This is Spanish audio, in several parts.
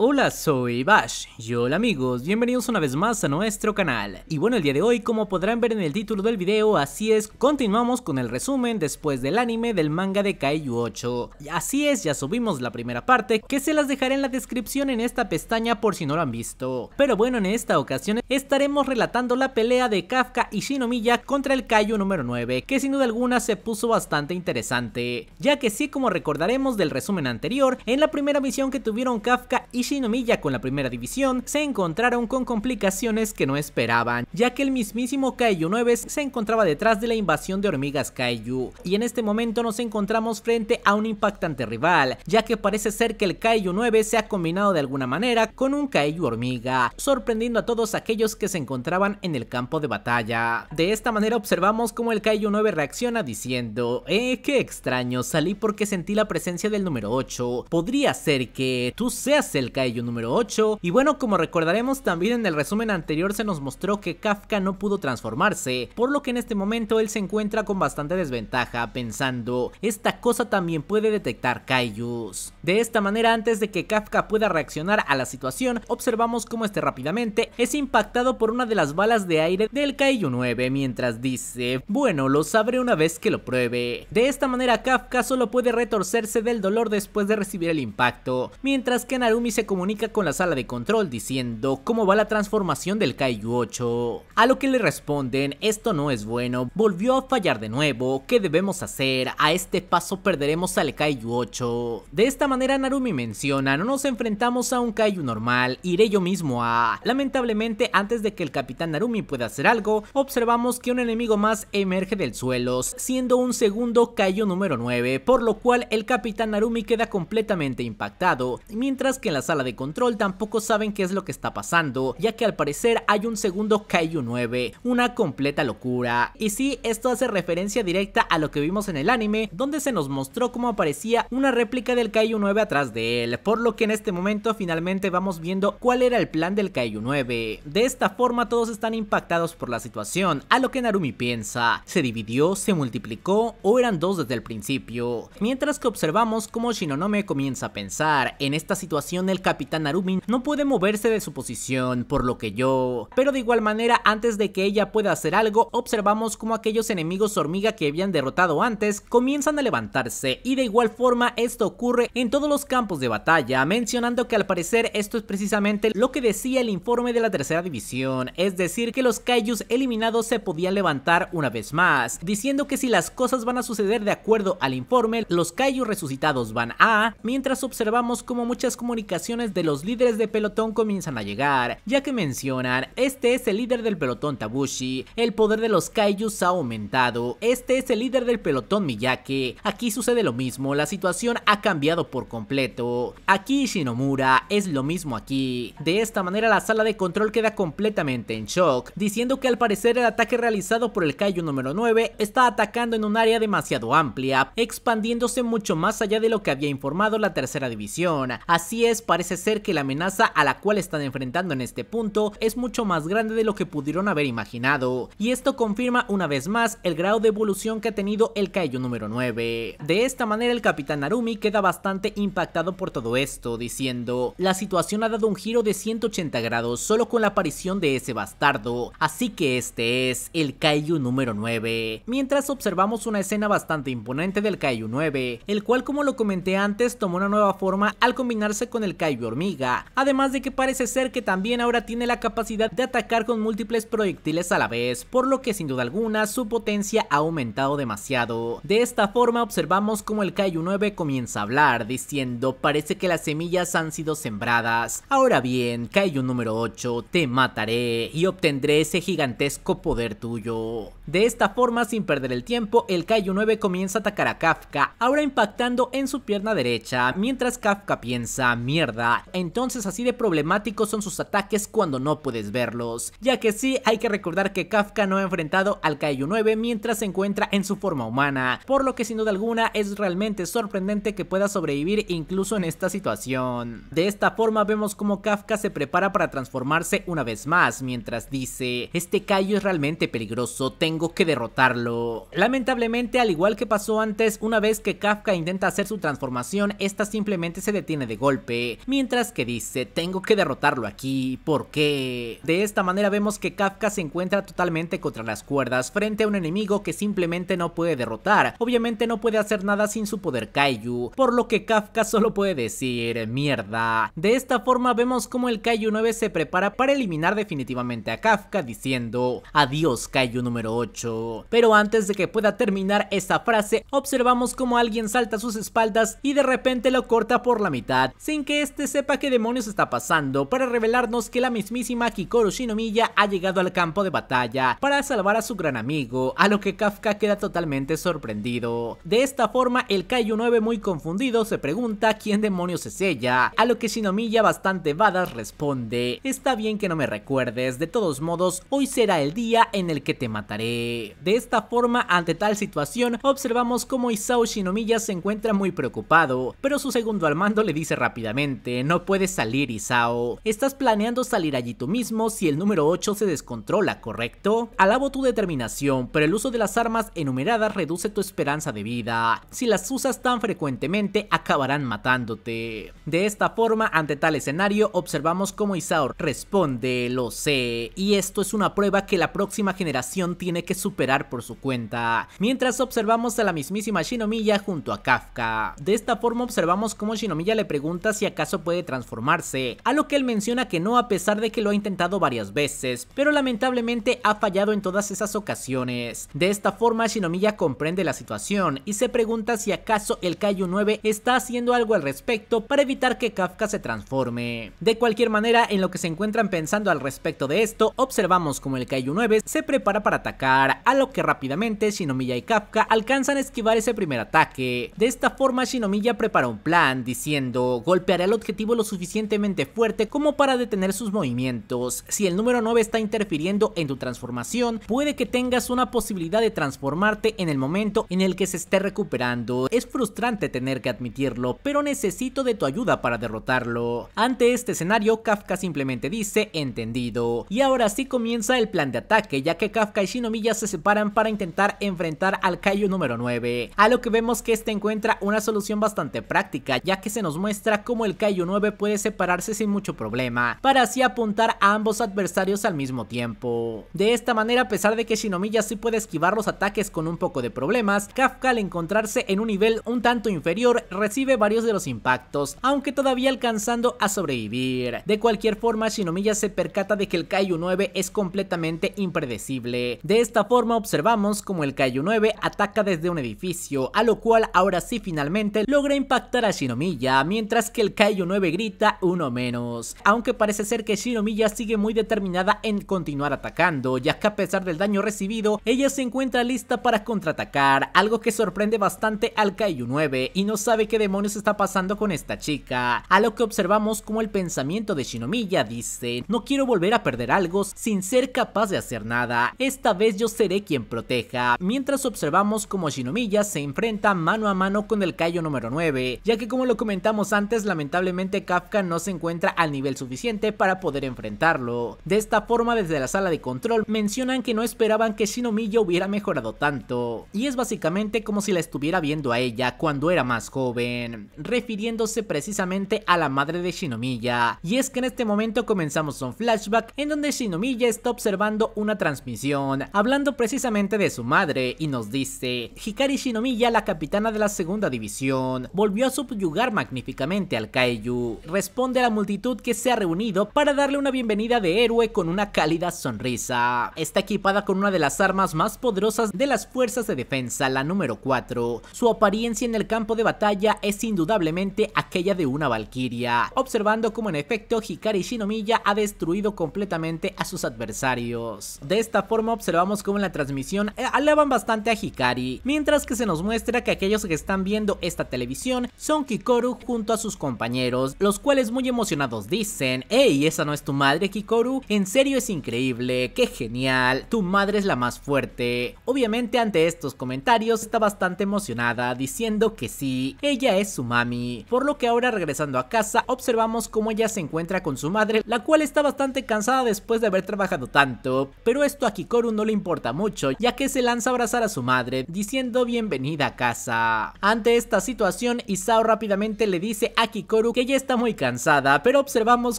Hola, soy Bash y hola amigos, bienvenidos una vez más a nuestro canal. Y bueno, el día de hoy, como podrán ver en el título del video, así es, continuamos con el resumen después del anime del manga de Kaiju 8. Y así es, ya subimos la primera parte, que se las dejaré en la descripción en esta pestaña por si no lo han visto. Pero bueno, en esta ocasión estaremos relatando la pelea de Kafka y Shinomiya contra el Kaiju número 9, que sin duda alguna se puso bastante interesante. Ya que sí, como recordaremos del resumen anterior, en la primera misión que tuvieron Kafka y Shinomiya con la primera división se encontraron con complicaciones que no esperaban, ya que el mismísimo Kaiju 9 se encontraba detrás de la invasión de hormigas Kaiju, y en este momento nos encontramos frente a un impactante rival, ya que parece ser que el Kaiju 9 se ha combinado de alguna manera con un Kaiju hormiga, sorprendiendo a todos aquellos que se encontraban en el campo de batalla. De esta manera observamos cómo el Kaiju 9 reacciona diciendo, eh, qué extraño, salí porque sentí la presencia del número 8, podría ser que tú seas el Kaiju número 8. Y bueno, como recordaremos también en el resumen anterior se nos mostró que Kafka no pudo transformarse, por lo que en este momento él se encuentra con bastante desventaja, pensando, esta cosa también puede detectar Kaijus. De esta manera, antes de que Kafka pueda reaccionar a la situación, observamos cómo este rápidamente es impactado por una de las balas de aire del Kaiju 9, mientras dice, bueno, lo sabré una vez que lo pruebe. De esta manera, Kafka solo puede retorcerse del dolor después de recibir el impacto, mientras que Narumi se comunica con la sala de control diciendo cómo va la transformación del Kaiju 8, a lo que le responden esto no es bueno, volvió a fallar de nuevo, ¿qué debemos hacer? A este paso perderemos al Kaiju 8. De esta manera Narumi menciona, no nos enfrentamos a un Kaiju normal, iré yo mismo a... Lamentablemente antes de que el capitán Narumi pueda hacer algo, observamos que un enemigo más emerge del suelo, siendo un segundo Kaiju número 9, por lo cual el capitán Narumi queda completamente impactado, mientras que en la sala de control tampoco saben qué es lo que está pasando, ya que al parecer hay un segundo Kaiju 9, una completa locura. Y sí, esto hace referencia directa a lo que vimos en el anime, donde se nos mostró cómo aparecía una réplica del Kaiju 9 atrás de él, por lo que en este momento finalmente vamos viendo cuál era el plan del Kaiju 9. De esta forma todos están impactados por la situación, a lo que Narumi piensa, ¿se dividió, se multiplicó o eran dos desde el principio? Mientras que observamos cómo Shinonome comienza a pensar, en esta situación el Capitán Arumin no puede moverse de su posición, por lo que yo... Pero de igual manera, antes de que ella pueda hacer algo, observamos como aquellos enemigos hormiga que habían derrotado antes comienzan a levantarse y de igual forma esto ocurre en todos los campos de batalla, mencionando que al parecer esto es precisamente lo que decía el informe de la tercera división, es decir que los kaijus eliminados se podían levantar una vez más, diciendo que si las cosas van a suceder de acuerdo al informe, los kaijus resucitados van a, mientras observamos como muchas comunicaciones de los líderes de pelotón comienzan a llegar, ya que mencionan, este es el líder del pelotón Tabushi, el poder de los kaijus ha aumentado, este es el líder del pelotón Miyake, aquí sucede lo mismo, la situación ha cambiado por completo, aquí Shinomura es lo mismo aquí, de esta manera la sala de control queda completamente en shock, diciendo que al parecer el ataque realizado por el kaiju número 9 está atacando en un área demasiado amplia, expandiéndose mucho más allá de lo que había informado la tercera división, así es para parece ser que la amenaza a la cual están enfrentando en este punto es mucho más grande de lo que pudieron haber imaginado, y esto confirma una vez más el grado de evolución que ha tenido el Kaiju número 9. De esta manera el Capitán Narumi queda bastante impactado por todo esto, diciendo, la situación ha dado un giro de 180 grados solo con la aparición de ese bastardo, así que este es el Kaiju número 9. Mientras observamos una escena bastante imponente del Kaiju 9, el cual como lo comenté antes tomó una nueva forma al combinarse con el Kaiju y hormiga, además de que parece ser que también ahora tiene la capacidad de atacar con múltiples proyectiles a la vez, por lo que sin duda alguna su potencia ha aumentado demasiado. De esta forma observamos como el Kaiju 9 comienza a hablar, diciendo parece que las semillas han sido sembradas. Ahora bien, Kaiju número 8, te mataré y obtendré ese gigantesco poder tuyo. De esta forma, sin perder el tiempo, el Kaiju 9 comienza a atacar a Kafka, ahora impactando en su pierna derecha, mientras Kafka piensa, mierda, entonces así de problemáticos son sus ataques cuando no puedes verlos. Ya que sí, hay que recordar que Kafka no ha enfrentado al Kaiju 9 mientras se encuentra en su forma humana, por lo que sin duda alguna es realmente sorprendente que pueda sobrevivir incluso en esta situación. De esta forma vemos como Kafka se prepara para transformarse una vez más, mientras dice, este Kaiju es realmente peligroso, tengo que derrotarlo. Lamentablemente, al igual que pasó antes, una vez que Kafka intenta hacer su transformación, esta simplemente se detiene de golpe, mientras que dice, tengo que derrotarlo aquí ¿por qué? De esta manera vemos que Kafka se encuentra totalmente contra las cuerdas frente a un enemigo que simplemente no puede derrotar, obviamente no puede hacer nada sin su poder Kaiju, por lo que Kafka solo puede decir, mierda. De esta forma vemos como el Kaiju 9 se prepara para eliminar definitivamente a Kafka diciendo, adiós Kaiju número 8. Pero antes de que pueda terminar esa frase, observamos como alguien salta a sus espaldas y de repente lo corta por la mitad, sin que este este sepa qué demonios está pasando para revelarnos que la mismísima Kikoro Shinomiya ha llegado al campo de batalla para salvar a su gran amigo, a lo que Kafka queda totalmente sorprendido. De esta forma el Kaiju 9 muy confundido se pregunta quién demonios es ella, a lo que Shinomiya bastante vadas responde, está bien que no me recuerdes, de todos modos hoy será el día en el que te mataré. De esta forma ante tal situación observamos cómo Isao Shinomiya se encuentra muy preocupado, pero su segundo al mando le dice rápidamente no puedes salir, Isao. Estás planeando salir allí tú mismo si el número 8 se descontrola, ¿correcto? Alabo tu determinación, pero el uso de las armas enumeradas reduce tu esperanza de vida. Si las usas tan frecuentemente, acabarán matándote. De esta forma, ante tal escenario, observamos cómo Isao responde, lo sé, y esto es una prueba que la próxima generación tiene que superar por su cuenta. Mientras observamos a la mismísima Shinomiya junto a Kafka. De esta forma observamos cómo Shinomiya le pregunta si acaso puede transformarse, a lo que él menciona que no a pesar de que lo ha intentado varias veces, pero lamentablemente ha fallado en todas esas ocasiones. De esta forma Shinomiya comprende la situación y se pregunta si acaso el Kaiju 9 está haciendo algo al respecto para evitar que Kafka se transforme. De cualquier manera, en lo que se encuentran pensando al respecto de esto, observamos como el Kaiju 9 se prepara para atacar, a lo que rápidamente Shinomiya y Kafka alcanzan a esquivar ese primer ataque. De esta forma Shinomiya prepara un plan, diciendo, golpearé al otro lo suficientemente fuerte como para detener sus movimientos. Si el número 9 está interfiriendo en tu transformación, puede que tengas una posibilidad de transformarte en el momento en el que se esté recuperando. Es frustrante tener que admitirlo, pero necesito de tu ayuda para derrotarlo. Ante este escenario, Kafka simplemente dice, entendido. Y ahora sí comienza el plan de ataque, ya que Kafka y Shinomiya se separan para intentar enfrentar al Kaiju número 9. A lo que vemos que este encuentra una solución bastante práctica, ya que se nos muestra cómo el Kaiju 9 puede separarse sin mucho problema, para así apuntar a ambos adversarios al mismo tiempo. De esta manera, a pesar de que Shinomiya sí puede esquivar los ataques con un poco de problemas, Kafka al encontrarse en un nivel un tanto inferior recibe varios de los impactos, aunque todavía alcanzando a sobrevivir. De cualquier forma, Shinomiya se percata de que el Kaiju 9 es completamente impredecible. De esta forma observamos como el Kaiju 9 ataca desde un edificio, a lo cual ahora sí finalmente logra impactar a Shinomiya, mientras que el Kaiju 9 grita uno menos. Aunque parece ser que Shinomiya sigue muy determinada en continuar atacando, ya que a pesar del daño recibido, ella se encuentra lista para contraatacar, algo que sorprende bastante al Kaiju 9 y no sabe qué demonios está pasando con esta chica. A lo que observamos como el pensamiento de Shinomiya dice, no quiero volver a perder algo sin ser capaz de hacer nada, esta vez yo seré quien proteja, mientras observamos como Shinomiya se enfrenta mano a mano con el Kaiju número 9, ya que como lo comentamos antes, lamentablemente Kafka no se encuentra al nivel suficiente para poder enfrentarlo. De esta forma desde la sala de control mencionan que no esperaban que Shinomiya hubiera mejorado tanto, y es básicamente como si la estuviera viendo a ella cuando era más joven, refiriéndose precisamente a la madre de Shinomiya, y es que en este momento comenzamos un flashback en donde Shinomiya está observando una transmisión, hablando precisamente de su madre, y nos dice, Hikari Shinomiya, la capitana de la segunda división, volvió a subyugar magníficamente al kai responde a la multitud que se ha reunido para darle una bienvenida de héroe con una cálida sonrisa. Está equipada con una de las armas más poderosas de las fuerzas de defensa, la número 4. Su apariencia en el campo de batalla es indudablemente aquella de una valquiria, observando cómo en efecto Hikari Shinomiya ha destruido completamente a sus adversarios. De esta forma observamos cómo en la transmisión eh, alaban bastante a Hikari, mientras que se nos muestra que aquellos que están viendo esta televisión son Kikoru junto a sus compañeros los cuales muy emocionados dicen, hey, esa no es tu madre Kikoru, en serio es increíble, qué genial, tu madre es la más fuerte. Obviamente ante estos comentarios está bastante emocionada diciendo que sí, ella es su mami, por lo que ahora regresando a casa observamos cómo ella se encuentra con su madre, la cual está bastante cansada después de haber trabajado tanto, pero esto a Kikoru no le importa mucho, ya que se lanza a abrazar a su madre, diciendo bienvenida a casa. Ante esta situación, Isao rápidamente le dice a Kikoru ella está muy cansada, pero observamos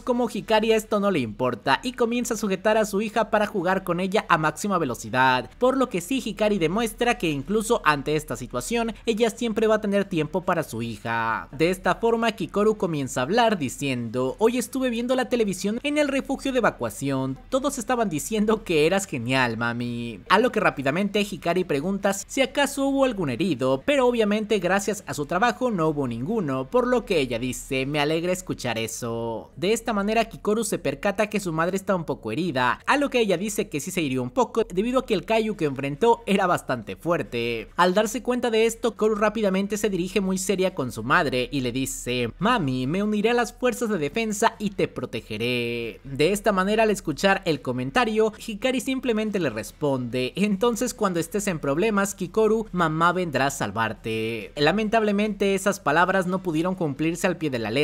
cómo Hikari esto no le importa y comienza a sujetar a su hija para jugar con ella a máxima velocidad, por lo que sí Hikari demuestra que incluso ante esta situación, ella siempre va a tener tiempo para su hija. De esta forma Kikoru comienza a hablar diciendo, hoy estuve viendo la televisión en el refugio de evacuación, todos estaban diciendo que eras genial mami. A lo que rápidamente Hikari pregunta si acaso hubo algún herido, pero obviamente gracias a su trabajo no hubo ninguno, por lo que ella dice, me alegra escuchar eso. De esta manera Kikoru se percata que su madre está un poco herida, a lo que ella dice que sí se hirió un poco debido a que el Kaiju que enfrentó era bastante fuerte. Al darse cuenta de esto, Koru rápidamente se dirige muy seria con su madre y le dice, Mami, me uniré a las fuerzas de defensa y te protegeré. De esta manera al escuchar el comentario, Hikari simplemente le responde, entonces cuando estés en problemas, Kikoru, mamá vendrá a salvarte. Lamentablemente esas palabras no pudieron cumplirse al pie de la ley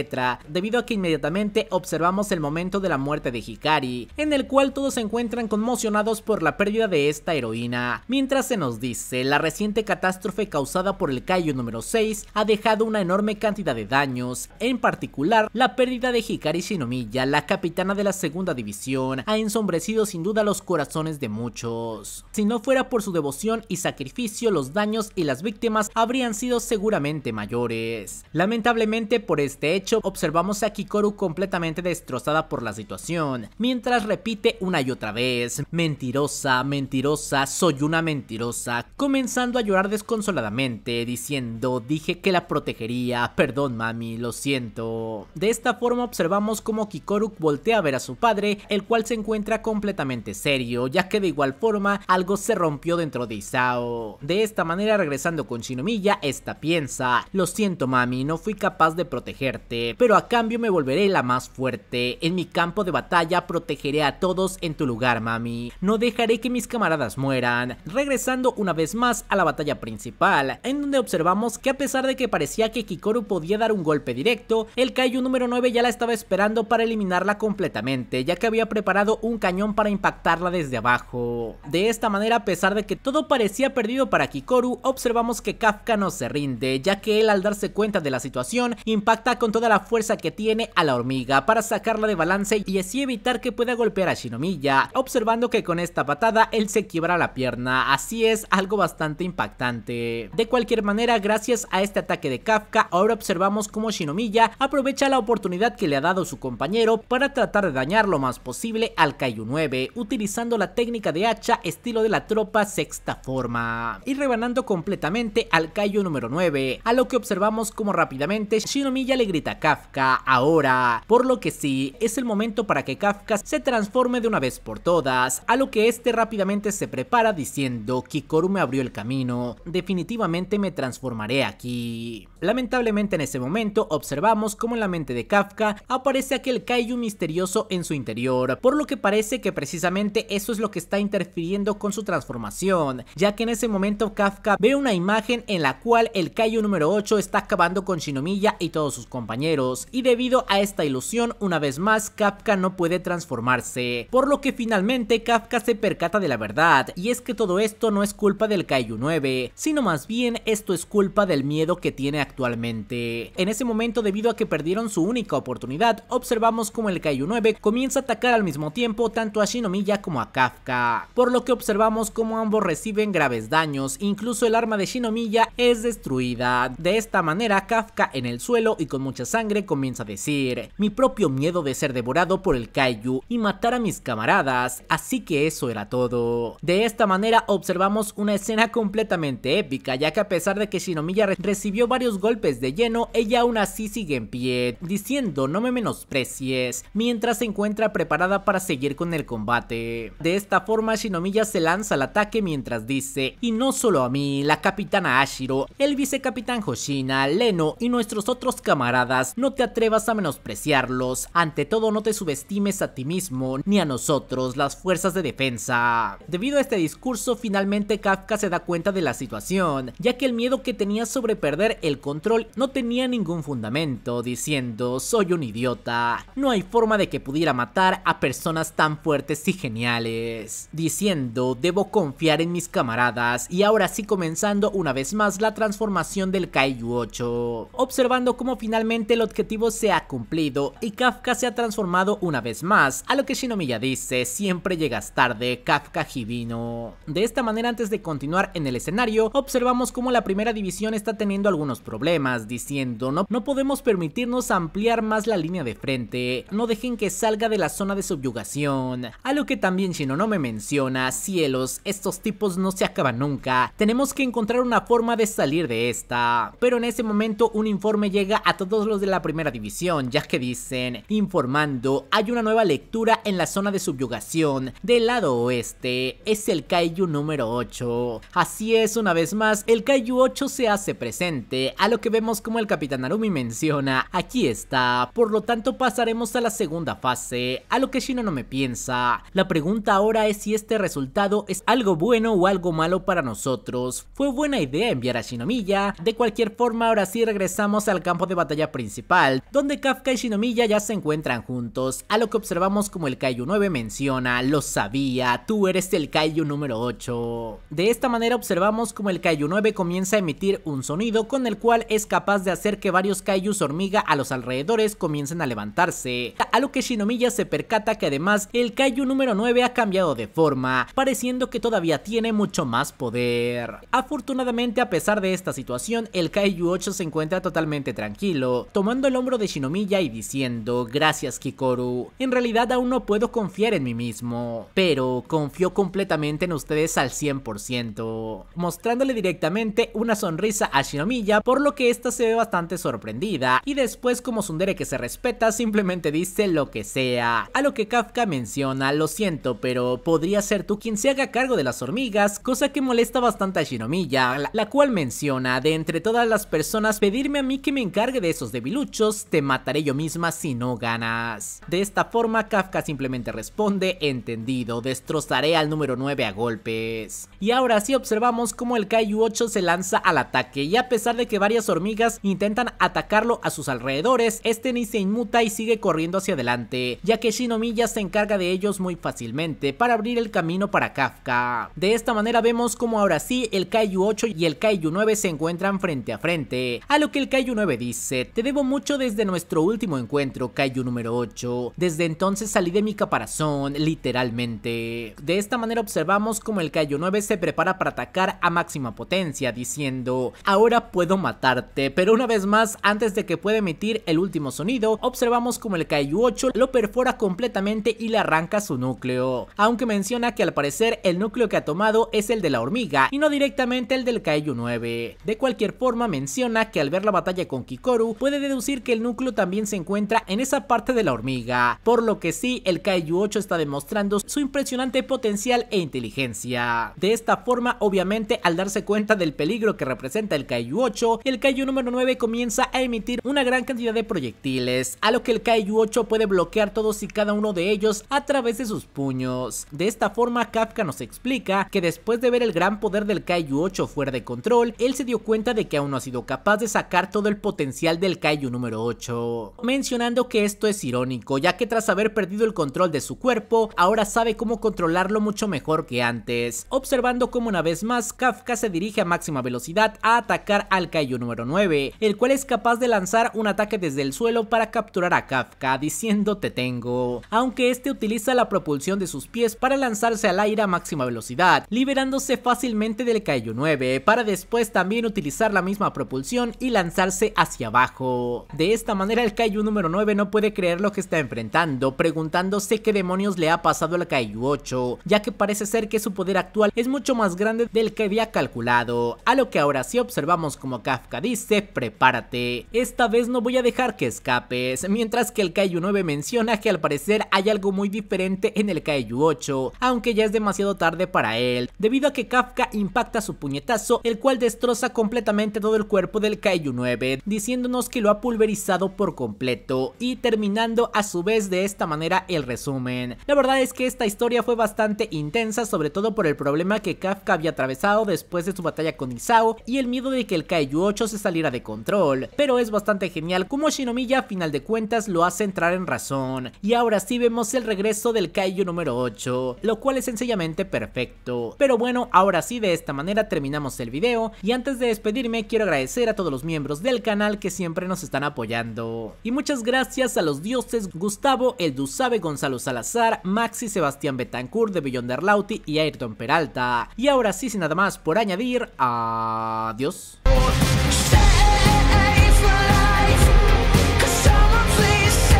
debido a que inmediatamente observamos el momento de la muerte de Hikari, en el cual todos se encuentran conmocionados por la pérdida de esta heroína, mientras se nos dice la reciente catástrofe causada por el Cayo número 6 ha dejado una enorme cantidad de daños, en particular la pérdida de Hikari Shinomiya, la capitana de la segunda división, ha ensombrecido sin duda los corazones de muchos. Si no fuera por su devoción y sacrificio, los daños y las víctimas habrían sido seguramente mayores. Lamentablemente por este hecho, observamos a Kikoru completamente destrozada por la situación, mientras repite una y otra vez, mentirosa, mentirosa, soy una mentirosa, comenzando a llorar desconsoladamente, diciendo, dije que la protegería, perdón mami, lo siento. De esta forma observamos como Kikoru voltea a ver a su padre, el cual se encuentra completamente serio, ya que de igual forma algo se rompió dentro de Isao. De esta manera regresando con Shinomiya, esta piensa, lo siento mami, no fui capaz de protegerte pero a cambio me volveré la más fuerte. En mi campo de batalla protegeré a todos en tu lugar, mami. No dejaré que mis camaradas mueran. Regresando una vez más a la batalla principal, en donde observamos que a pesar de que parecía que Kikoru podía dar un golpe directo, el Kaiju número 9 ya la estaba esperando para eliminarla completamente, ya que había preparado un cañón para impactarla desde abajo. De esta manera, a pesar de que todo parecía perdido para Kikoru, observamos que Kafka no se rinde, ya que él al darse cuenta de la situación, impacta contra toda la fuerza que tiene a la hormiga para sacarla de balance y así evitar que pueda golpear a Shinomiya, observando que con esta patada él se quiebra la pierna, así es algo bastante impactante. De cualquier manera, gracias a este ataque de Kafka, ahora observamos cómo Shinomiya aprovecha la oportunidad que le ha dado su compañero para tratar de dañar lo más posible al Kaiju 9, utilizando la técnica de hacha estilo de la tropa sexta forma, y rebanando completamente al Kaiju número 9, a lo que observamos como rápidamente Shinomiya le grita Kafka ahora, por lo que sí, es el momento para que Kafka se transforme de una vez por todas, a lo que este rápidamente se prepara diciendo, Kikoru me abrió el camino, definitivamente me transformaré aquí. Lamentablemente en ese momento observamos cómo en la mente de Kafka aparece aquel kaiju misterioso en su interior, por lo que parece que precisamente eso es lo que está interfiriendo con su transformación, ya que en ese momento Kafka ve una imagen en la cual el kaiju número 8 está acabando con Shinomiya y todos sus compañeros compañeros, y debido a esta ilusión, una vez más, Kafka no puede transformarse, por lo que finalmente Kafka se percata de la verdad, y es que todo esto no es culpa del Kaiju 9, sino más bien esto es culpa del miedo que tiene actualmente. En ese momento, debido a que perdieron su única oportunidad, observamos como el Kaiju 9 comienza a atacar al mismo tiempo tanto a Shinomiya como a Kafka, por lo que observamos como ambos reciben graves daños, incluso el arma de Shinomiya es destruida. De esta manera, Kafka en el suelo y con muchas sangre comienza a decir, mi propio miedo de ser devorado por el Kaiju y matar a mis camaradas, así que eso era todo. De esta manera observamos una escena completamente épica, ya que a pesar de que Shinomiya recibió varios golpes de lleno, ella aún así sigue en pie, diciendo no me menosprecies, mientras se encuentra preparada para seguir con el combate. De esta forma Shinomiya se lanza al ataque mientras dice, y no solo a mí, la capitana Ashiro, el vicecapitán Hoshina, Leno y nuestros otros camaradas no te atrevas a menospreciarlos. Ante todo, no te subestimes a ti mismo ni a nosotros, las fuerzas de defensa. Debido a este discurso, finalmente Kafka se da cuenta de la situación, ya que el miedo que tenía sobre perder el control no tenía ningún fundamento, diciendo, soy un idiota, no hay forma de que pudiera matar a personas tan fuertes y geniales. Diciendo, debo confiar en mis camaradas y ahora sí comenzando una vez más la transformación del Kaiju 8. Observando cómo finalmente el objetivo se ha cumplido y Kafka se ha transformado una vez más, a lo que Shinomiya dice, siempre llegas tarde, Kafka Hibino. De esta manera antes de continuar en el escenario, observamos cómo la primera división está teniendo algunos problemas, diciendo no, no podemos permitirnos ampliar más la línea de frente, no dejen que salga de la zona de subyugación. A lo que también Shinonome menciona, cielos, estos tipos no se acaban nunca, tenemos que encontrar una forma de salir de esta. Pero en ese momento un informe llega a todos los de la primera división, ya que dicen, informando, hay una nueva lectura en la zona de subyugación del lado oeste, es el Kaiju número 8. Así es, una vez más, el Kaiju 8 se hace presente, a lo que vemos como el Capitán Narumi menciona, aquí está, por lo tanto pasaremos a la segunda fase, a lo que Shino no me piensa. La pregunta ahora es si este resultado es algo bueno o algo malo para nosotros. Fue buena idea enviar a Shinomiya, de cualquier forma ahora sí regresamos al campo de batalla principal, donde Kafka y Shinomiya ya se encuentran juntos, a lo que observamos como el Kaiju 9 menciona, lo sabía, tú eres el Kaiju número 8. De esta manera observamos como el Kaiju 9 comienza a emitir un sonido con el cual es capaz de hacer que varios Kaijus hormiga a los alrededores comiencen a levantarse, a lo que Shinomiya se percata que además el Kaiju número 9 ha cambiado de forma, pareciendo que todavía tiene mucho más poder. Afortunadamente a pesar de esta situación, el Kaiju 8 se encuentra totalmente tranquilo, tomando el hombro de Shinomiya y diciendo, gracias Kikoru, en realidad aún no puedo confiar en mí mismo, pero confío completamente en ustedes al 100%, mostrándole directamente una sonrisa a Shinomiya, por lo que esta se ve bastante sorprendida, y después como Sundere que se respeta simplemente dice lo que sea, a lo que Kafka menciona, lo siento, pero podría ser tú quien se haga cargo de las hormigas, cosa que molesta bastante a Shinomiya, la, la cual menciona, de entre todas las personas, pedirme a mí que me encargue de esos debiluchos, te mataré yo misma si no ganas. De esta forma, Kafka simplemente responde, entendido, destrozaré al número 9 a golpes. Y ahora sí observamos cómo el Kaiju 8 se lanza al ataque y a pesar de que varias hormigas intentan atacarlo a sus alrededores, este ni se inmuta y sigue corriendo hacia adelante, ya que Shinomiya se encarga de ellos muy fácilmente para abrir el camino para Kafka. De esta manera vemos como ahora sí el Kaiju 8 y el Kaiju 9 se encuentran frente a frente, a lo que el Kaiju 9 dice, te debo mucho desde nuestro último encuentro, Kaiju número 8. Desde entonces salí de mi caparazón, literalmente. De esta manera observamos como el Kaiju 9 se prepara para atacar a máxima potencia, diciendo, ahora puedo matarte. Pero una vez más, antes de que pueda emitir el último sonido, observamos como el Kaiju 8 lo perfora completamente y le arranca su núcleo. Aunque menciona que al parecer el núcleo que ha tomado es el de la hormiga y no directamente el del Kaiju 9. De cualquier forma menciona que al ver la batalla con Kikoru puede deducir que el núcleo también se encuentra en esa parte de la hormiga, por lo que sí, el Kaiju 8 está demostrando su impresionante potencial e inteligencia. De esta forma, obviamente, al darse cuenta del peligro que representa el Kaiju 8, el Kaiju número 9 comienza a emitir una gran cantidad de proyectiles, a lo que el Kaiju 8 puede bloquear todos y cada uno de ellos a través de sus puños. De esta forma, Kafka nos explica que después de ver el gran poder del Kaiju 8 fuera de control, él se dio cuenta de que aún no ha sido capaz de sacar todo el potencial del Kaiju número 8, mencionando que esto es irónico, ya que tras haber perdido el control de su cuerpo, ahora sabe cómo controlarlo mucho mejor que antes, observando cómo una vez más Kafka se dirige a máxima velocidad a atacar al Kaiju número 9, el cual es capaz de lanzar un ataque desde el suelo para capturar a Kafka, diciendo te tengo, aunque este utiliza la propulsión de sus pies para lanzarse al aire a máxima velocidad, liberándose fácilmente del Kaiju 9, para después también utilizar la misma propulsión y lanzarse hacia abajo de esta manera el Kaiju número 9 no puede creer lo que está enfrentando, preguntándose qué demonios le ha pasado al Kaiju 8, ya que parece ser que su poder actual es mucho más grande del que había calculado, a lo que ahora sí observamos como Kafka dice, prepárate, esta vez no voy a dejar que escapes, mientras que el Kaiju 9 menciona que al parecer hay algo muy diferente en el Kaiju 8, aunque ya es demasiado tarde para él, debido a que Kafka impacta su puñetazo, el cual destroza completamente todo el cuerpo del Kaiju 9, diciéndonos que ha pulverizado por completo y terminando a su vez de esta manera el resumen. La verdad es que esta historia fue bastante intensa sobre todo por el problema que Kafka había atravesado después de su batalla con Isao y el miedo de que el Kaiju 8 se saliera de control, pero es bastante genial como Shinomiya a final de cuentas lo hace entrar en razón y ahora sí vemos el regreso del Kaiju número 8, lo cual es sencillamente perfecto. Pero bueno, ahora sí de esta manera terminamos el video y antes de despedirme quiero agradecer a todos los miembros del canal que siempre nos están apoyando. Y muchas gracias a los dioses Gustavo, El Dusabe, Gonzalo Salazar, Maxi, Sebastián Betancourt, de Billonderlauti y Ayrton Peralta. Y ahora sí, sin nada más por añadir, adiós.